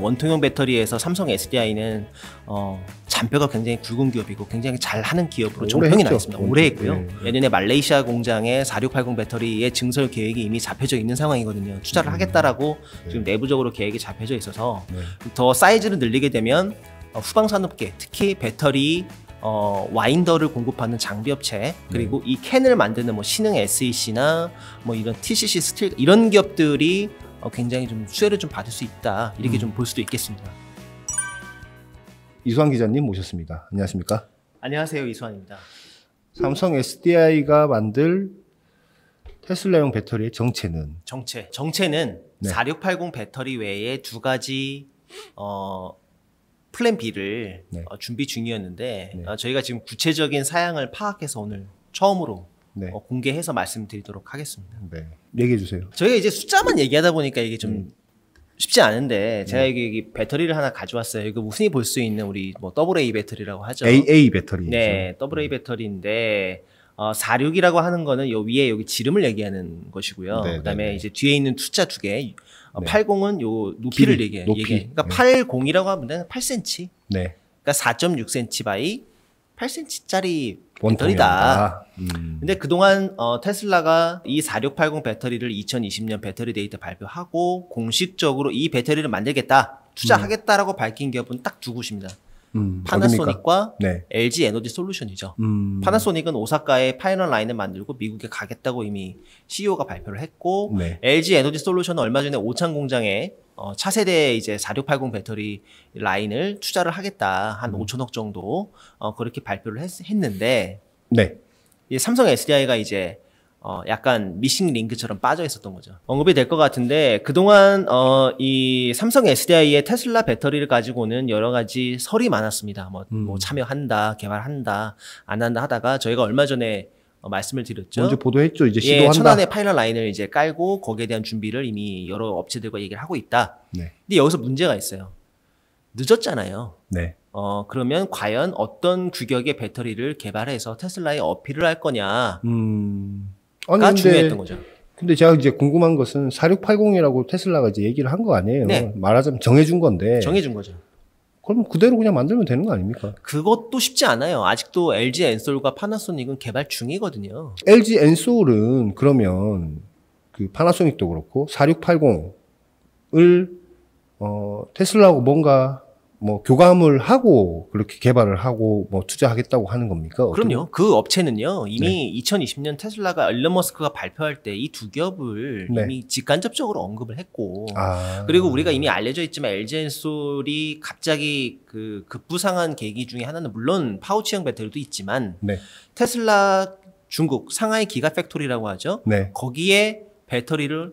원통형 배터리에서 삼성 SDI는 어, 잔뼈가 굉장히 굵은 기업이고 굉장히 잘하는 기업으로 종평이 나 있습니다. 오래 했고요. 네. 내년에 말레이시아 공장의 4680 배터리의 증설 계획이 이미 잡혀져 있는 상황이거든요. 투자를 음. 하겠다라고 네. 지금 내부적으로 계획이 잡혀져 있어서 네. 더 사이즈를 늘리게 되면 어, 후방 산업계 특히 배터리 어, 와인더를 공급하는 장비업체 그리고 네. 이 캔을 만드는 뭐 신흥 SEC나 뭐 이런 TCC 스틸 이런 기업들이 어, 굉장히 좀 수혜를 좀 받을 수 있다 이렇게 음. 좀볼 수도 있겠습니다. 이수환 기자님 모셨습니다. 안녕하십니까? 안녕하세요 이수환입니다. 삼성 SDI가 만들 테슬라용 배터리의 정체는? 정체. 정체는 네. 4680 배터리 외에 두 가지 어, 플랜 B를 네. 어, 준비 중이었는데 네. 어, 저희가 지금 구체적인 사양을 파악해서 오늘 처음으로 네. 어, 공개해서 말씀드리도록 하겠습니다. 네. 얘기해 주세요. 저희가 이제 숫자만 얘기하다 보니까 이게 좀 음. 쉽지 않은데 네. 제가 여 여기, 배터리를 하나 가져왔어요. 이거 흔히 볼 수 있는 우리 뭐 AA 배터리라고 하죠. AA 배터리. 네, AA 음. 배터리인데 어, 46이라고 하는 거는 요 위에 여기 지름을 얘기하는 것이고요. 네, 네 그다음에 네. 이제 뒤에 있는 투자 두 개. 어, 네. 80은 요 높이를 얘기해. 높이. 얘기해. 그러니까 네. 80이라고 하면 8cm. 네. 그러니까 4.6cm 바이 8cm짜리 배터리다. 음. 근데 그동안 어, 테슬라가 이 4680 배터리를 2020년 배터리 데이터 발표하고 공식적으로 이 배터리를 만들겠다, 투자하겠다라고 음. 밝힌 기업은 딱 두 곳입니다. 음, 파나소닉과 네. LG 에너지 솔루션이죠. 음. 파나소닉은 오사카에 파이널 라인을 만들고 미국에 가겠다고 이미 CEO가 발표를 했고 네. LG 에너지 솔루션은 얼마 전에 오창 공장에 어, 차세대 이제 4680 배터리 라인을 투자를 하겠다. 한 음. 5천억 정도 어, 그렇게 발표를 했, 는데 네. 이 삼성 SDI가 이제 어, 약간 미싱 링크처럼 빠져 있었던 거죠. 언급이 될 것 같은데 그동안 어, 이 삼성 SDI의 테슬라 배터리를 가지고는 여러 가지 설이 많았습니다. 뭐, 뭐 음. 뭐 참여한다, 개발한다, 안 한다 하다가 저희가 얼마 전에 어, 말씀을 드렸죠. 먼저 보도했죠. 이제 예, 시도한다. 예, 천안의 파일럿 라인을 이제 깔고 거기에 대한 준비를 이미 여러 업체들과 얘기를 하고 있다. 네. 근데 여기서 문제가 있어요. 늦었잖아요. 네. 어, 그러면 과연 어떤 규격의 배터리를 개발해서 테슬라에 어필을 할 거냐가 음... 아니, 중요했던 거죠. 근데 제가 이제 궁금한 것은 4680이라고 테슬라가 이제 얘기를 한 거 아니에요. 네. 말하자면 정해준 건데. 정해준 거죠. 그럼 그대로 그냥 만들면 되는 거 아닙니까? 그것도 쉽지 않아요. 아직도 LG 엔솔과 파나소닉은 개발 중이거든요. LG 엔솔은 그러면 그 파나소닉도 그렇고 4680을 어, 테슬라하고 뭔가 뭐 교감을 하고 그렇게 개발을 하고 뭐 투자하겠다고 하는 겁니까? 그럼요. 어떤... 그 업체는요 이미 네. 2020년 테슬라가 일론 머스크가 발표할 때 이 두 기업을 네. 이미 직간접적으로 언급을 했고 아... 그리고 우리가 이미 알려져 있지만 LG 솔이 갑자기 그 급부상한 계기 중에 하나는 물론 파우치형 배터리도 있지만 네. 테슬라 중국 상하이 기가 팩토리라고 하죠. 네. 거기에 배터리를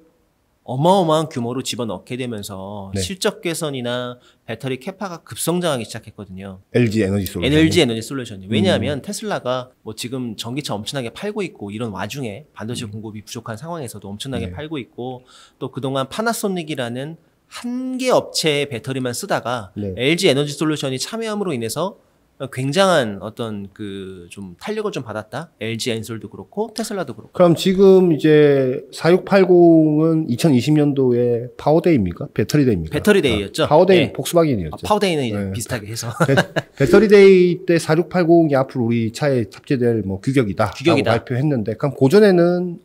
어마어마한 규모로 집어넣게 되면서 네. 실적 개선이나 배터리 캐파가 급성장하기 시작했거든요. LG 에너지 솔루션. LG 에너지 솔루션이. 음. 왜냐하면 음. 테슬라가 뭐 지금 전기차 엄청나게 팔고 있고 이런 와중에 반도체 음. 공급이 부족한 상황에서도 엄청나게 네. 팔고 있고 또 그동안 파나소닉이라는 한 개 업체의 배터리만 쓰다가 네. LG 에너지 솔루션이 참여함으로 인해서 어, 굉장한 어떤 그 좀 탄력을 좀 받았다. LG 엔솔도 그렇고 테슬라도 그렇고. 그럼 지금 이제 4680은 2020년도에 파워데이입니까? 배터리데이입니까? 배터리데이였죠. 아, 파워데이 네. 폭스바겐이었죠. 아, 파워데이는 네. 비슷하게 해서. 배, 터리데이 때 4680이 앞으로 우리 차에 탑재될 뭐 규격이다. 규격이다. 발표했는데 그럼 고전에는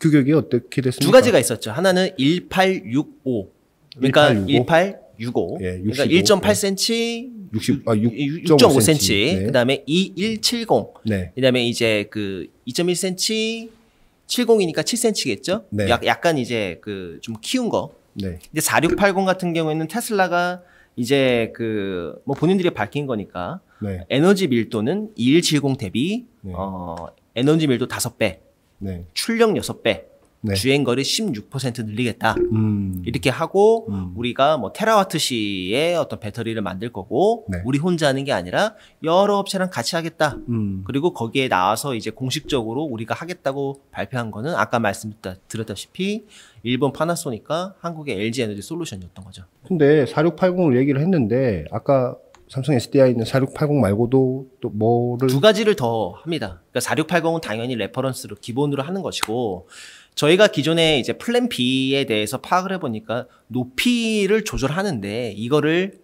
규격이 어떻게 됐습니까? 두 가지가 있었죠. 하나는 1865. 그러니까 1865. 1865. 예, 그러니까 1.8cm 60, 아, 6, 6.5cm. 네. 그 다음에 2170. 네. 그 다음에 이제 그 2.1cm, 70이니까 7cm겠죠? 네. 약, 약간 이제 그 좀 키운 거. 네. 근데 4680 같은 경우에는 테슬라가 이제 그 뭐 본인들이 밝힌 거니까 네. 에너지 밀도는 2170 대비 네. 어 에너지 밀도 5배, 네. 출력 6배, 네. 주행거리 16% 늘리겠다. 음. 이렇게 하고 음. 우리가 뭐 테라와트 시의 어떤 배터리를 만들 거고 네. 우리 혼자 하는 게 아니라 여러 업체랑 같이 하겠다. 음. 그리고 거기에 나와서 이제 공식적으로 우리가 하겠다고 발표한 거는 아까 말씀드렸다시피 일본 파나소니까 한국의 LG 에너지 솔루션이었던 거죠. 근데 4680을 얘기를 했는데 아까 삼성 SDI 있는 4680 말고도 또 뭐를 두 가지를 더 합니다. 그러니까 4680은 당연히 레퍼런스로 기본으로 하는 것이고 저희가 기존에 이제 플랜 B에 대해서 파악을 해보니까 높이를 조절하는데 이거를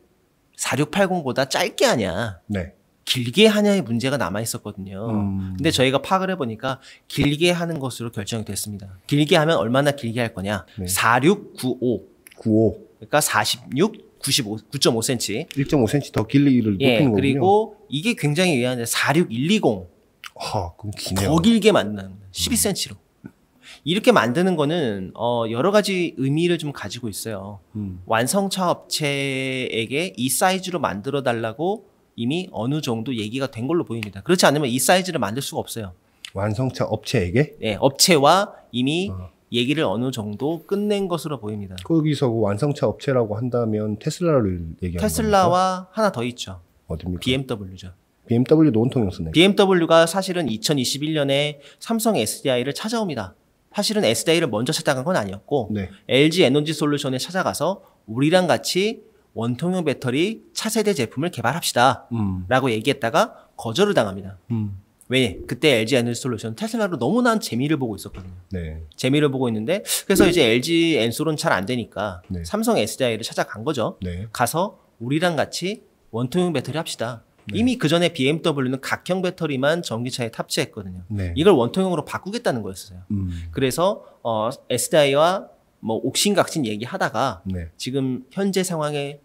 4680보다 짧게 하냐. 네. 길게 하냐의 문제가 남아 있었거든요. 음. 근데 저희가 파악을 해보니까 길게 하는 것으로 결정이 됐습니다. 길게 하면 얼마나 길게 할 거냐? 네. 4695. 95. 그러니까 46, 95, 9.5cm. 1.5cm 더 길이를 예, 높이는 예, 거군요. 그리고 이게 굉장히 의아한데 46120. 아, 그럼 기네요. 더 길게 만나는 12cm로. 음. 이렇게 만드는 거는 어, 여러 가지 의미를 좀 가지고 있어요. 음. 완성차 업체에게 이 사이즈로 만들어 달라고 이미 어느 정도 얘기가 된 걸로 보입니다. 그렇지 않으면 이 사이즈를 만들 수가 없어요. 완성차 업체에게? 네, 업체와 이미 어. 얘기를 어느 정도 끝낸 것으로 보입니다. 거기서 그 완성차 업체라고 한다면 테슬라를 얘기하는 테슬라와 겁니까? 하나 더 있죠. 어디니까 BMW죠. BMW도 온통 영수네. BMW가 사실은 2021년에 삼성 SDI를 찾아옵니다. 사실은 SDA를 먼저 찾아간 건 아니었고 네. LG 에너지 솔루션에 찾아가서 우리랑 같이 원통형 배터리 차세대 제품을 개발합시다 음. 라고 얘기했다가 거절을 당합니다. 음. 왜? 그때 LG 에너지 솔루션 테슬라로 너무나 재미를 보고 있었거든요. 네. 재미를 보고 있는데 그래서 네. 이제 LG 엔솔은 잘 안 되니까 삼성 SDI를 찾아간 거죠. 네. 가서 우리랑 같이 원통형 배터리 합시다. 네. 이미 그 전에 BMW는 각형 배터리만 전기차에 탑재했거든요. 네. 이걸 원통형으로 바꾸겠다는 거였어요. 음. 그래서 어, SDI와 뭐 옥신각신 얘기하다가 네. 지금 현재 상황에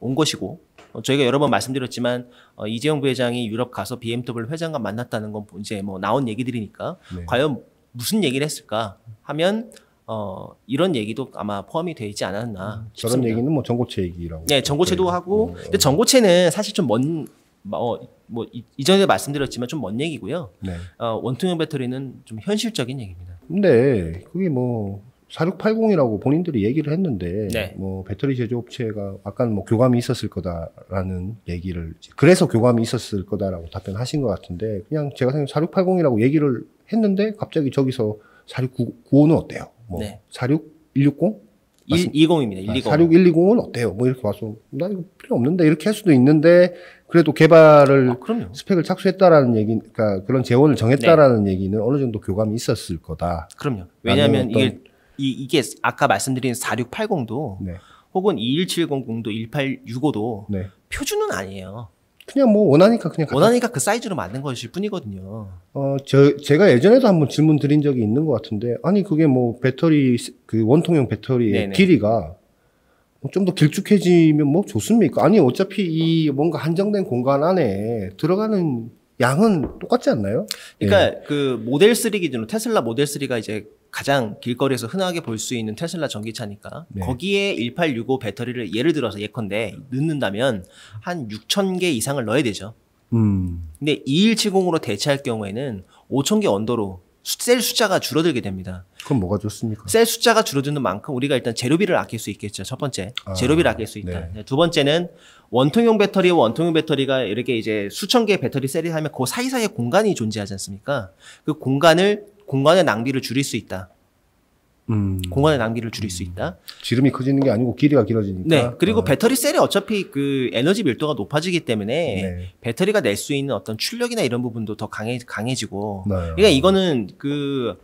온 것이고 어, 저희가 여러 번 말씀드렸지만 어, 이재용 부회장이 유럽 가서 BMW 회장과 만났다는 건 뭐 이제 뭐 나온 얘기들이니까 네. 과연 무슨 얘기를 했을까 하면 어, 이런 얘기도 아마 포함이 되어 있지 않았나. 음, 저런 얘기는 뭐 전고체 얘기라고. 네, 전고체도 네. 하고. 음, 근데 전고체는 사실 좀먼 어, 뭐 이, 전에 말씀드렸지만 좀 먼 얘기고요. 네. 어, 원통형 배터리는 좀 현실적인 얘기입니다. 근데 그게 뭐 4680이라고 본인들이 얘기를 했는데 네. 뭐 배터리 제조업체가 아까 뭐 교감이 있었을 거다라는 얘기를 그래서 교감이 있었을 거다라고 답변하신 것 같은데 그냥 제가 생각 4680이라고 얘기를 했는데 갑자기 저기서 4695는 어때요? 뭐 네. 46160 120입니다. 120. 46120은 어때요? 뭐 이렇게 와서 나 이거 필요 없는데 이렇게 할 수도 있는데 그래도 개발을 아, 스펙을 착수했다라는 얘기, 그러니까 그런 재원을 정했다라는 네. 얘기는 어느 정도 교감이 있었을 거다. 그럼요. 왜냐하면 이게 이, 게 아까 말씀드린 4680도 네. 혹은 21700도 1865도 네. 표준은 아니에요. 그냥 뭐 원하니까 그냥 원하니까 그 사이즈로 만든 것일 뿐이거든요. 어, 저, 제가 예전에도 한번 질문 드린 적이 있는 것 같은데 아니 그게 뭐 배터리 그 원통형 배터리의 길이가 뭐 좀더 길쭉해지면 뭐 좋습니까? 아니 어차피 이 뭔가 한정된 공간 안에 들어가는 양은 똑같지 않나요? 그러니까 예. 그 모델 3 기준으로 테슬라 모델 3가 이제 가장 길거리에서 흔하게 볼 수 있는 테슬라 전기차니까 네. 거기에 1865 배터리를 예를 들어서 예컨대 넣는다면 한 6천 개 이상을 넣어야 되죠. 음. 근데 2170으로 대체할 경우에는 5천 개 언더로 셀 숫자가 줄어들게 됩니다. 그럼 뭐가 좋습니까? 셀 숫자가 줄어드는 만큼 우리가 일단 재료비를 아낄 수 있겠죠. 첫 번째, 아, 재료비를 아낄 수 있다. 네. 네. 두 번째는 원통형 배터리와 원통형 배터리가 이렇게 이제 수천 개의 배터리 셀이 하면 그 사이사이에 공간이 존재하지 않습니까? 그 공간을 공간의 낭비를 줄일 수 있다. 음. 공간의 낭비를 줄일 수 음. 있다. 지름이 커지는 게 아니고 길이가 길어지니까. 네. 그리고 어. 배터리 셀이 어차피 그 에너지 밀도가 높아지기 때문에 네. 배터리가 낼 수 있는 어떤 출력이나 이런 부분도 더 강해 강해지고. 네. 그러니까 이거는 그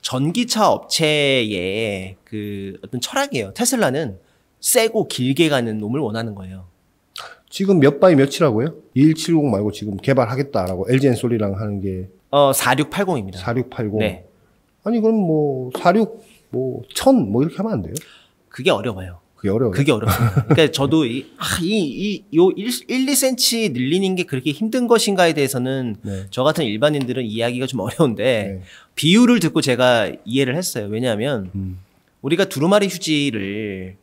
전기차 업체의 그 어떤 철학이에요. 테슬라는 세고 길게 가는 놈을 원하는 거예요. 지금 몇 바이 몇이라고요? 2170 말고 지금 개발하겠다라고 LG 엔솔이랑 하는 게 어, 4680입니다. 4680. 네. 아니, 그럼 뭐, 46, 뭐, 1000, 뭐, 이렇게 하면 안 돼요? 그게 어려워요. 그게 어려워요. 그게 어렵습니 그러니까 저도 이, 아, 이, 이, 요 1, 1 2cm 늘리는 게 그렇게 힘든 것인가에 대해서는 네. 저 같은 일반인들은 이해하기가 좀 어려운데 네. 비율을 듣고 제가 이해를 했어요. 왜냐하면 음. 우리가 두루마리 휴지를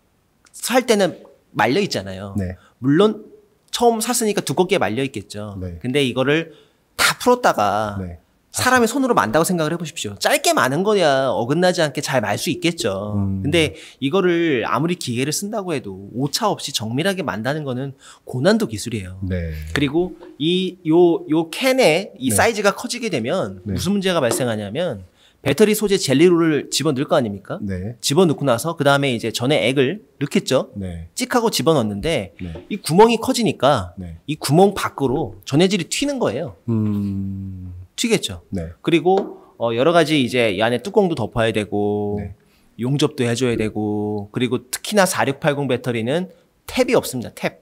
살 때는 말려 있잖아요. 네. 물론 처음 샀으니까 두껍게 말려 있겠죠. 네. 근데 이거를 다 풀었다가 네. 사람의 손으로 만다고 생각을 해보십시오. 짧게 많은 거야 어긋나지 않게 잘 말 수 있겠죠. 음. 근데 이거를 아무리 기계를 쓴다고 해도 오차 없이 정밀하게 만다는 거는 고난도 기술이에요. 네. 그리고 이 요 요 캔의 이 네. 사이즈가 커지게 되면 네. 무슨 문제가 발생하냐면 배터리 소재 젤리롤을 집어넣을 거 아닙니까? 네. 집어넣고 나서 그 다음에 이제 전에 액을 넣겠죠. 네. 찍하고 집어넣는데 네. 이 구멍이 커지니까 네. 이 구멍 밖으로 전해질이 튀는 거예요. 음... 튀겠죠. 네. 그리고 어 여러 가지 이제 이 안에 뚜껑도 덮어야 되고 네. 용접도 해줘야 되고 그리고 특히나 4680 배터리는 탭이 없습니다. 탭.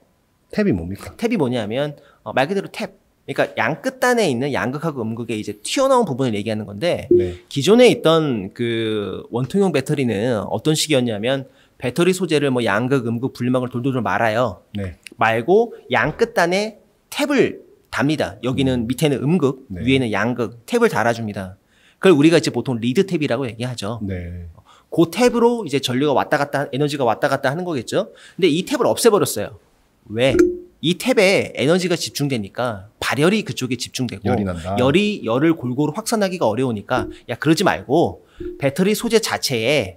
탭이 뭡니까? 탭이 뭐냐면 어말 그대로 탭. 그러니까 양 끝단에 있는 양극하고 음극의 이제 튀어나온 부분을 얘기하는 건데 네. 기존에 있던 그 원통형 배터리는 어떤 식이었냐면 배터리 소재를 뭐 양극 음극 분리막을 돌돌돌 말아요. 네. 말고 양 끝단에 탭을 답니다. 여기는 음. 밑에는 음극, 네. 위에는 양극 탭을 달아줍니다. 그걸 우리가 이제 보통 리드 탭이라고 얘기하죠. 네. 그 탭으로 이제 전류가 왔다 갔다 에너지가 왔다 갔다 하는 거겠죠. 근데 이 탭을 없애버렸어요. 왜? 이 탭에 에너지가 집중되니까 발열이 그쪽에 집중되고 열이, 열이 열을 골고루 확산하기가 어려우니까 야 그러지 말고 배터리 소재 자체에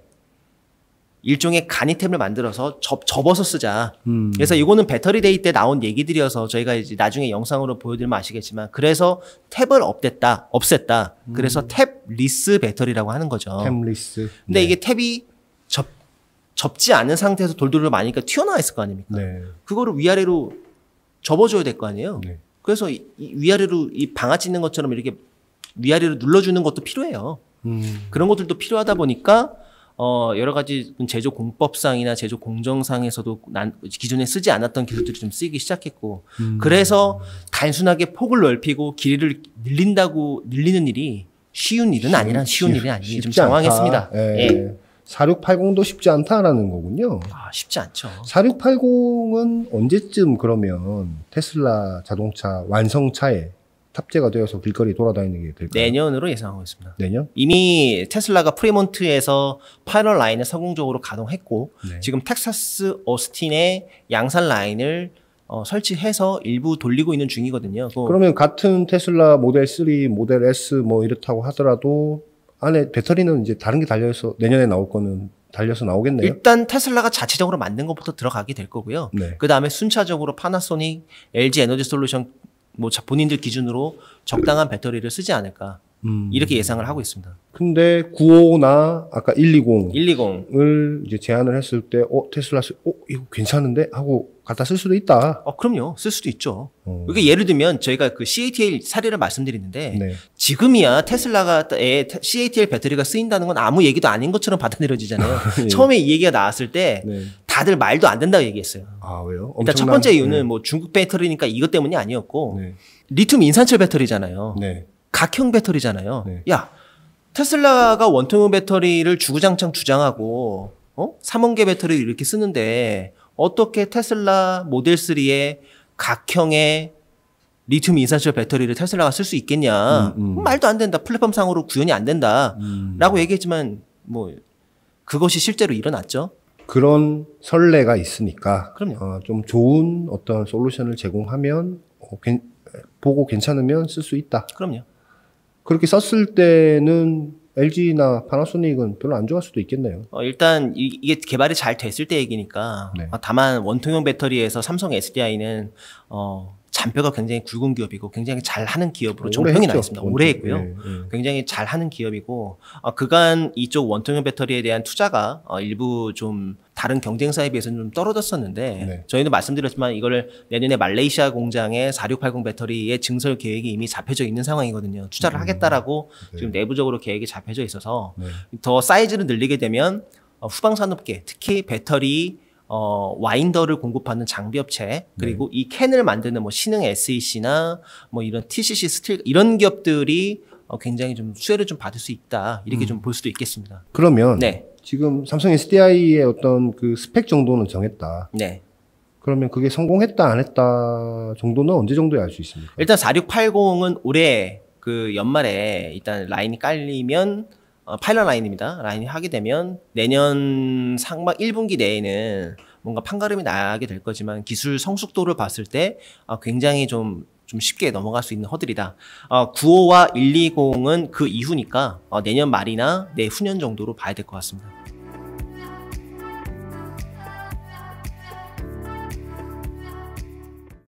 일종의 간이템을 만들어서 접, 접어서 쓰자. 음. 그래서 이거는 배터리 데이 때 나온 얘기들이어서 저희가 이제 나중에 영상으로 보여드리면 아시겠지만 그래서 탭을 없앴다, 없앴다. 음. 그래서 탭 리스 배터리라고 하는 거죠. 탭 리스. 근데 네. 이게 탭이 접, 접지 않은 상태에서 돌돌돌 많으니까 튀어나와 있을 거 아닙니까? 네. 그거를 위아래로 접어줘야 될 거 아니에요. 네. 그래서 이, 이 위아래로 이 방아 찧는 것처럼 이렇게 위아래로 눌러주는 것도 필요해요. 음. 그런 것들도 필요하다 보니까 어 여러 가지 제조 공법상이나 제조 공정상에서도 난, 기존에 쓰지 않았던 기술들이 좀 쓰이기 시작했고 음. 그래서 단순하게 폭을 넓히고 길이를 늘린다고 늘리는 일이 쉬운 일은 쉬, 아니라 쉬운 쉬, 일이 아니에요. 좀 당황했습니다. 예. 예. 4680도 쉽지 않다라는 거군요. 아, 쉽지 않죠. 4680은 언제쯤 그러면 테슬라 자동차 완성차에 탑재가 되어서 길거리 돌아다니는 게 될까요? 내년으로 예상하고 있습니다. 내년? 이미 테슬라가 프리몬트에서 파일럿 라인을 성공적으로 가동했고 네. 지금 텍사스 오스틴의 양산 라인을 어, 설치해서 일부 돌리고 있는 중이거든요. 그 그러면 같은 테슬라 모델 3, 모델 S 뭐 이렇다고 하더라도 안에 배터리는 이제 다른 게 달려서 내년에 나올 거는 달려서 나오겠네요. 일단 테슬라가 자체적으로 만든 것부터 들어가게 될 거고요. 네. 그 다음에 순차적으로 파나소닉, LG 에너지 솔루션 뭐 본인들 기준으로 적당한 배터리를 쓰지 않을까. 음. 이렇게 예상을 하고 있습니다. 근데 9호나 아까 1 2 0 120을 이제 제안을 했을 때, 어, 테슬라, 쓰, 어, 이거 괜찮은데? 하고 갖다 쓸 수도 있다. 어, 그럼요. 쓸 수도 있죠. 어. 그러니까 예를 들면 저희가 그 CATL 사례를 말씀드리는데, 네. 지금이야 테슬라가에 CATL 배터리가 쓰인다는 건 아무 얘기도 아닌 것처럼 받아들여지잖아요. 예. 처음에 이 얘기가 나왔을 때, 네. 다들 말도 안 된다고 얘기했어요. 아, 왜요? 일단 그러니까 첫 번째 이유는 네. 뭐 중국 배터리니까 이것 때문이 아니었고, 네. 리튬 인산철 배터리잖아요. 네. 각형 배터리잖아요. 네. 야 테슬라가 원통 배터리를 주구장창 주장하고 어? 3원계 배터리를 이렇게 쓰는데 어떻게 테슬라 모델 3의 각형의 리튬 인산철 배터리를 테슬라가 쓸 수 있겠냐. 음, 음. 말도 안 된다. 플랫폼상으로 구현이 안 된다. 음. 라고 얘기했지만 뭐 그것이 실제로 일어났죠. 그런 선례가 있으니까 어, 좀 좋은 어떤 솔루션을 제공하면 어, 괜, 보고 괜찮으면 쓸 수 있다. 그럼요. 그렇게 썼을 때는 LG나 파나소닉은 별로 안 좋아할 수도 있겠네요. 어, 일단 이, 게 개발이 잘 됐을 때 얘기니까 네. 어, 다만 원통형 배터리에서 삼성 SDI는 어, 잔뼈가 굉장히 굵은 기업이고 굉장히 잘하는 기업으로 종평이 나 있습니다. 오래 했고요. 네, 네. 굉장히 잘하는 기업이고 어, 그간 이쪽 원통형 배터리에 대한 투자가 어, 일부 좀 다른 경쟁사에 비해서는 좀 떨어졌었는데 네. 저희는 말씀드렸지만 이걸 내년에 말레이시아 공장에4680 배터리의 증설 계획이 이미 잡혀져 있는 상황이거든요. 투자를 음. 하겠다라고 네. 지금 내부적으로 계획이 잡혀져 있어서 네. 더 사이즈를 늘리게 되면 어, 후방 산업계 특히 배터리 어, 와인더를 공급하는 장비 업체 그리고 네. 이 캔을 만드는 뭐 신흥 SEC나 뭐 이런 TCC 스틸 이런 기업들이 어, 굉장히 좀 수혜를 좀 받을 수 있다 이렇게 음. 좀볼 수도 있겠습니다. 그러면 네. 지금 삼성 SDI의 어떤 그 스펙 정도는 정했다. 네. 그러면 그게 성공했다 안 했다 정도는 언제 정도에 알 수 있습니까? 일단 4680은 올해 그 연말에 일단 라인이 깔리면 어, 파일럿 라인입니다. 라인이 하게 되면 내년 상반 1분기 내에는 뭔가 판가름이 나게 될 거지만 기술 성숙도를 봤을 때 아, 굉장히 좀좀 쉽게 넘어갈 수 있는 허들이다. 어, 9호와 120은 그 이후니까 어, 내년 말이나 내후년 정도로 봐야 될 것 같습니다.